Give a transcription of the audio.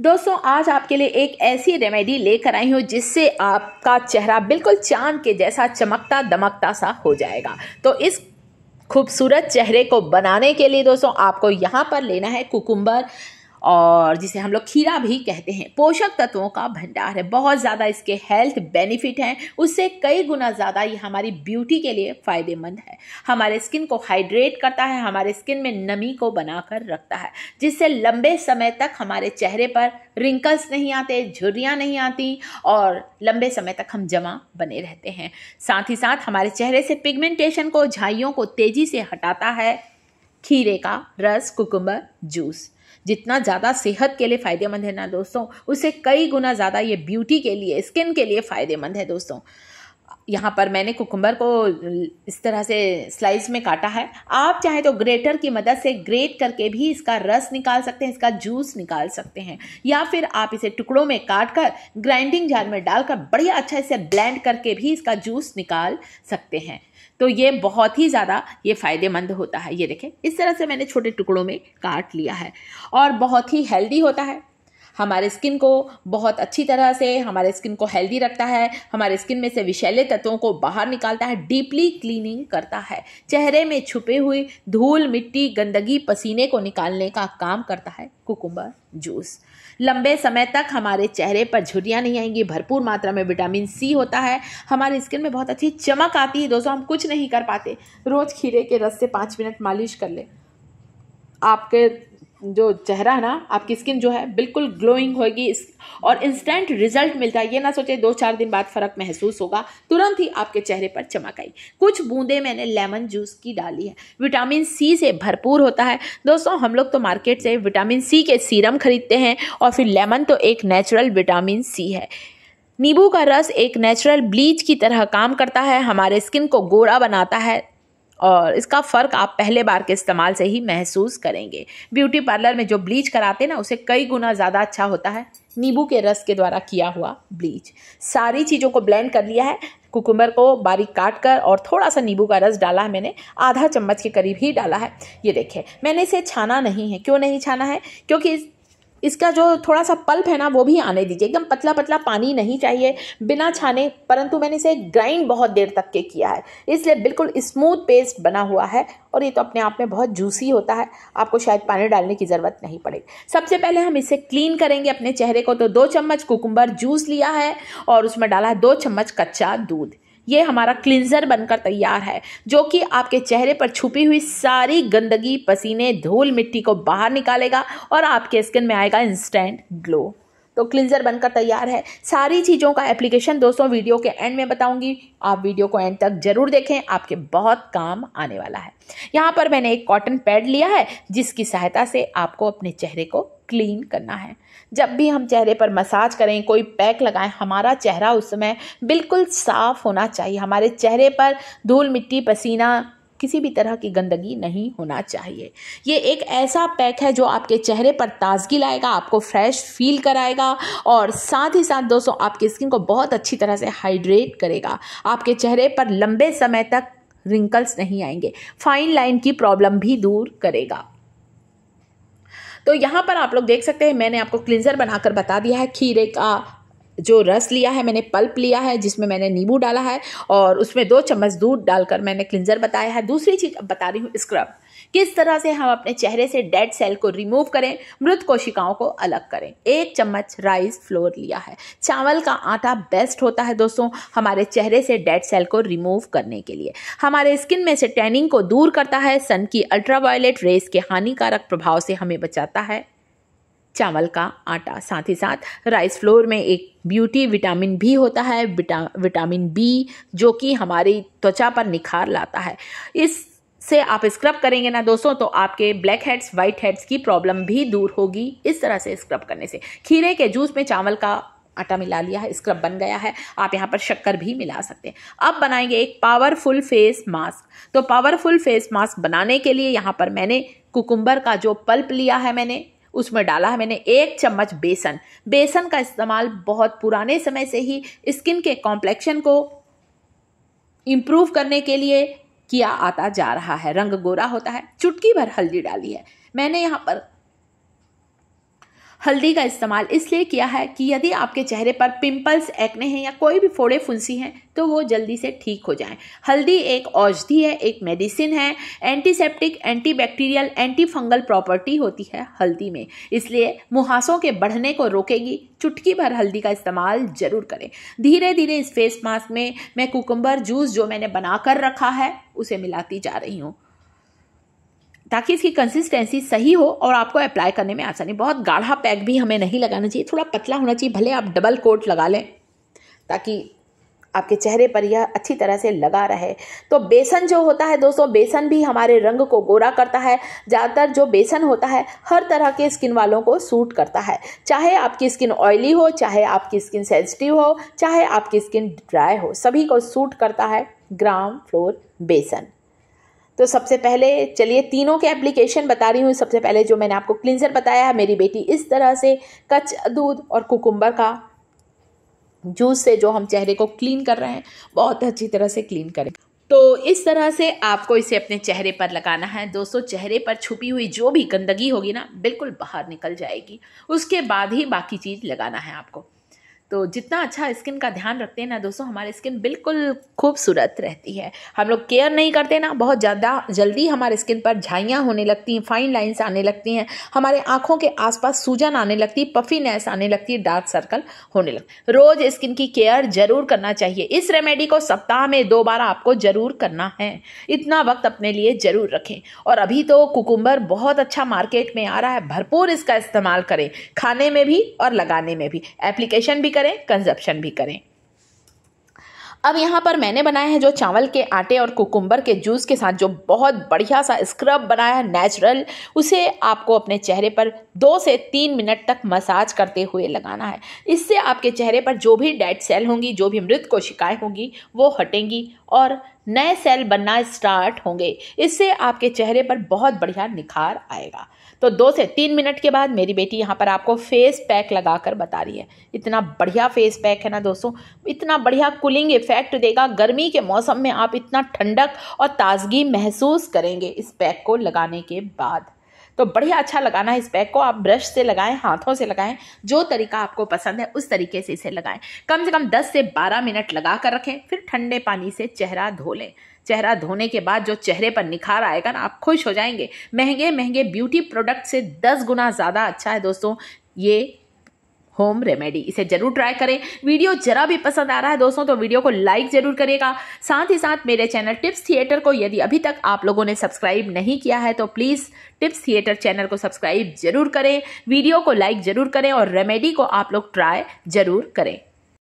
दोस्तों आज आपके लिए एक ऐसी रेमेडी लेकर आई हूँ जिससे आपका चेहरा बिल्कुल चांद के जैसा चमकता दमकता सा हो जाएगा तो इस खूबसूरत चेहरे को बनाने के लिए दोस्तों आपको यहाँ पर लेना है कुकुम्बर और जिसे हम लोग खीरा भी कहते हैं पोषक तत्वों का भंडार है बहुत ज़्यादा इसके हेल्थ बेनिफिट हैं उससे कई गुना ज़्यादा ये हमारी ब्यूटी के लिए फ़ायदेमंद है हमारे स्किन को हाइड्रेट करता है हमारे स्किन में नमी को बनाकर रखता है जिससे लंबे समय तक हमारे चेहरे पर रिंकल्स नहीं आते झुर्रियाँ नहीं आती और लंबे समय तक हम जमा बने रहते हैं साथ ही साथ हमारे चेहरे से पिगमेंटेशन को झाइयों को तेज़ी से हटाता है खीरे का रस कुकुम्बर जूस जितना ज़्यादा सेहत के लिए फ़ायदेमंद है ना दोस्तों उससे कई गुना ज़्यादा ये ब्यूटी के लिए स्किन के लिए फ़ायदेमंद है दोस्तों यहाँ पर मैंने कुकुम्बर को इस तरह से स्लाइस में काटा है आप चाहे तो ग्रेटर की मदद से ग्रेट करके भी इसका रस निकाल सकते हैं इसका जूस निकाल सकते हैं या फिर आप इसे टुकड़ों में काट कर ग्राइंडिंग जार में डालकर बढ़िया अच्छा इसे ब्लेंड करके भी इसका जूस निकाल सकते हैं तो ये बहुत ही ज़्यादा ये फ़ायदेमंद होता है ये देखें इस तरह से मैंने छोटे टुकड़ों में काट लिया है और बहुत ही हेल्दी होता है हमारे स्किन को बहुत अच्छी तरह से हमारे स्किन को हेल्दी रखता है हमारे स्किन में से विषैले तत्वों को बाहर निकालता है डीपली क्लीनिंग करता है चेहरे में छुपे हुए धूल मिट्टी गंदगी पसीने को निकालने का काम करता है कुकुम्बर जूस लंबे समय तक हमारे चेहरे पर झुरियाँ नहीं आएंगी भरपूर मात्रा में विटामिन सी होता है हमारी स्किन में बहुत अच्छी चमक आती है दोस्तों हम कुछ नहीं कर पाते रोज़ खीरे के रस से पाँच मिनट मालिश कर लें आपके जो चेहरा है ना आपकी स्किन जो है बिल्कुल ग्लोइंग होगी और इंस्टेंट रिजल्ट मिलता है ये ना सोचे दो चार दिन बाद फ़र्क महसूस होगा तुरंत ही आपके चेहरे पर चमक आई कुछ बूंदें मैंने लेमन जूस की डाली है विटामिन सी से भरपूर होता है दोस्तों हम लोग तो मार्केट से विटामिन सी के सीरम खरीदते हैं और फिर लेमन तो एक नेचुरल विटामिन सी है नींबू का रस एक नेचुरल ब्लीच की तरह काम करता है हमारे स्किन को गोरा बनाता है और इसका फ़र्क आप पहले बार के इस्तेमाल से ही महसूस करेंगे ब्यूटी पार्लर में जो ब्लीच कराते हैं ना उसे कई गुना ज़्यादा अच्छा होता है नींबू के रस के द्वारा किया हुआ ब्लीच सारी चीज़ों को ब्लेंड कर लिया है कुकुम्बर को बारीक काट कर और थोड़ा सा नींबू का रस डाला है मैंने आधा चम्मच के करीब ही डाला है ये देखिए मैंने इसे छाना नहीं है क्यों नहीं छाना है क्योंकि इसका जो थोड़ा सा पल्प है ना वो भी आने दीजिए एकदम पतला पतला पानी नहीं चाहिए बिना छाने परंतु मैंने इसे ग्राइंड बहुत देर तक के किया है इसलिए बिल्कुल स्मूथ पेस्ट बना हुआ है और ये तो अपने आप में बहुत जूसी होता है आपको शायद पानी डालने की ज़रूरत नहीं पड़ेगी सबसे पहले हम इसे क्लीन करेंगे अपने चेहरे को तो दो चम्मच कुकुम्बर जूस लिया है और उसमें डाला है दो चम्मच कच्चा दूध ये हमारा क्लिनजर बनकर तैयार है जो कि आपके चेहरे पर छुपी हुई सारी गंदगी पसीने धूल मिट्टी को बाहर निकालेगा और आपके स्किन में आएगा इंस्टेंट ग्लो तो क्लिनजर बनकर तैयार है सारी चीज़ों का एप्लीकेशन दोस्तों वीडियो के एंड में बताऊंगी आप वीडियो को एंड तक जरूर देखें आपके बहुत काम आने वाला है यहाँ पर मैंने एक कॉटन पैड लिया है जिसकी सहायता से आपको अपने चेहरे को क्लीन करना है जब भी हम चेहरे पर मसाज करें कोई पैक लगाएं हमारा चेहरा उस समय बिल्कुल साफ़ होना चाहिए हमारे चेहरे पर धूल मिट्टी पसीना किसी भी तरह की गंदगी नहीं होना चाहिए ये एक ऐसा पैक है जो आपके चेहरे पर ताजगी लाएगा आपको फ्रेश फील कराएगा और साथ ही साथ दोस्तों आपकी स्किन को बहुत अच्छी तरह से हाइड्रेट करेगा आपके चेहरे पर लंबे समय तक रिंकल्स नहीं आएंगे फाइन लाइन की प्रॉब्लम भी दूर करेगा तो यहाँ पर आप लोग देख सकते हैं मैंने आपको क्लिंजर बनाकर बता दिया है खीरे का जो रस लिया है मैंने पल्प लिया है जिसमें मैंने नींबू डाला है और उसमें दो चम्मच दूध डालकर मैंने क्लिंजर बताया है दूसरी चीज़ अब बता रही हूँ स्क्रब किस तरह से हम अपने चेहरे से डेड सेल को रिमूव करें मृत कोशिकाओं को अलग करें एक चम्मच राइस फ्लोर लिया है चावल का आटा बेस्ट होता है दोस्तों हमारे चेहरे से डेड सेल को रिमूव करने के लिए हमारे स्किन में से टैनिंग को दूर करता है सन की अल्ट्रावायलेट रेस के हानिकारक प्रभाव से हमें बचाता है चावल का आटा साथ ही साथ राइस फ्लोर में एक ब्यूटी विटामिन भी होता है विटा, विटामिन बी जो कि हमारी त्वचा पर निखार लाता है इस से आप स्क्रब करेंगे ना दोस्तों तो आपके ब्लैक हेड्स वाइट हेड्स की प्रॉब्लम भी दूर होगी इस तरह से स्क्रब करने से खीरे के जूस में चावल का आटा मिला लिया है स्क्रब बन गया है आप यहाँ पर शक्कर भी मिला सकते हैं अब बनाएंगे एक पावरफुल फेस मास्क तो पावरफुल फेस मास्क बनाने के लिए यहाँ पर मैंने कुकुम्बर का जो पल्प लिया है मैंने उसमें डाला है मैंने एक चम्मच बेसन बेसन का इस्तेमाल बहुत पुराने समय से ही स्किन के कॉम्प्लेक्शन को इम्प्रूव करने के लिए किया आता जा रहा है रंग गोरा होता है चुटकी भर हल्दी डाली है मैंने यहाँ पर हल्दी का इस्तेमाल इसलिए किया है कि यदि आपके चेहरे पर पिंपल्स एक्ने हैं या कोई भी फोड़े फुंसी हैं तो वो जल्दी से ठीक हो जाएं हल्दी एक औषधि है एक मेडिसिन है एंटीसेप्टिक एंटीबैक्टीरियल एंटीफंगल प्रॉपर्टी होती है हल्दी में इसलिए मुहासों के बढ़ने को रोकेगी चुटकी भर हल्दी का इस्तेमाल ज़रूर करें धीरे धीरे इस फेस मास्क में मैं कुकुम्बर जूस जो मैंने बना रखा है उसे मिलाती जा रही हूँ ताकि इसकी कंसिस्टेंसी सही हो और आपको अप्लाई करने में आसानी बहुत गाढ़ा पैक भी हमें नहीं लगाना चाहिए थोड़ा पतला होना चाहिए भले आप डबल कोट लगा लें ताकि आपके चेहरे पर यह अच्छी तरह से लगा रहे तो बेसन जो होता है दोस्तों बेसन भी हमारे रंग को गोरा करता है ज़्यादातर जो बेसन होता है हर तरह के स्किन वालों को सूट करता है चाहे आपकी स्किन ऑयली हो चाहे आपकी स्किन सेंसिटिव हो चाहे आपकी स्किन ड्राई हो सभी को सूट करता है ग्राम फ्लोर बेसन तो सबसे पहले चलिए तीनों के एप्लीकेशन बता रही हूँ सबसे पहले जो मैंने आपको क्लिनजर बताया मेरी बेटी इस तरह से कच्च दूध और कुकुम्बर का जूस से जो हम चेहरे को क्लीन कर रहे हैं बहुत अच्छी तरह से क्लीन करें तो इस तरह से आपको इसे अपने चेहरे पर लगाना है दोस्तों चेहरे पर छुपी हुई जो भी गंदगी होगी ना बिल्कुल बाहर निकल जाएगी उसके बाद ही बाकी चीज़ लगाना है आपको तो जितना अच्छा स्किन का ध्यान रखते हैं ना दोस्तों हमारी स्किन बिल्कुल खूबसूरत रहती है हम लोग केयर नहीं करते ना बहुत ज़्यादा जल्दी हमारे स्किन पर झाइयाँ होने लगती हैं फाइन लाइन्स आने लगती हैं हमारे आँखों के आसपास सूजन आने लगती है पफीनेस आने लगती है डार्क सर्कल होने लगती रोज़ स्किन की केयर जरूर करना चाहिए इस रेमेडी को सप्ताह में दो बार आपको ज़रूर करना है इतना वक्त अपने लिए ज़रूर रखें और अभी तो कुकुम्बर बहुत अच्छा मार्केट में आ रहा है भरपूर इसका इस्तेमाल करें खाने में भी और लगाने में भी एप्लीकेशन भी करें कंजप्शन भी करें अब यहाँ पर मैंने बनाए हैं जो चावल के आटे और कुकुम्बर के जूस के साथ जो बहुत बढ़िया सा स्क्रब बनाया है नेचुरल उसे आपको अपने चेहरे पर दो से तीन मिनट तक मसाज करते हुए लगाना है इससे आपके चेहरे पर जो भी डेड सेल होंगी जो भी मृत कोशिकाएं होंगी वो हटेंगी और नए सेल बनना स्टार्ट होंगे इससे आपके चेहरे पर बहुत बढ़िया निखार आएगा तो दो से तीन मिनट के बाद मेरी बेटी यहाँ पर आपको फेस पैक लगा कर बता रही है इतना बढ़िया फेस पैक है ना दोस्तों इतना बढ़िया कूलिंग इफेक्ट देगा गर्मी के मौसम में आप इतना ठंडक और ताजगी महसूस करेंगे इस पैक को लगाने के बाद तो बढ़िया अच्छा लगाना है इस पैक को आप ब्रश से लगाएं हाथों से लगाएं जो तरीका आपको पसंद है उस तरीके से इसे लगाएं कम से कम 10 से 12 मिनट लगा कर रखें फिर ठंडे पानी से चेहरा धो लें चेहरा धोने के बाद जो चेहरे पर निखार आएगा ना आप खुश हो जाएंगे महंगे महंगे ब्यूटी प्रोडक्ट से दस गुना ज़्यादा अच्छा है दोस्तों ये होम रेमेडी इसे जरूर ट्राई करें वीडियो जरा भी पसंद आ रहा है दोस्तों तो वीडियो को लाइक जरूर करेगा साथ ही साथ मेरे चैनल टिप्स थिएटर को यदि अभी तक आप लोगों ने सब्सक्राइब नहीं किया है तो प्लीज़ टिप्स थिएटर चैनल को सब्सक्राइब जरूर करें वीडियो को लाइक जरूर करें और रेमेडी को आप लोग ट्राई जरूर करें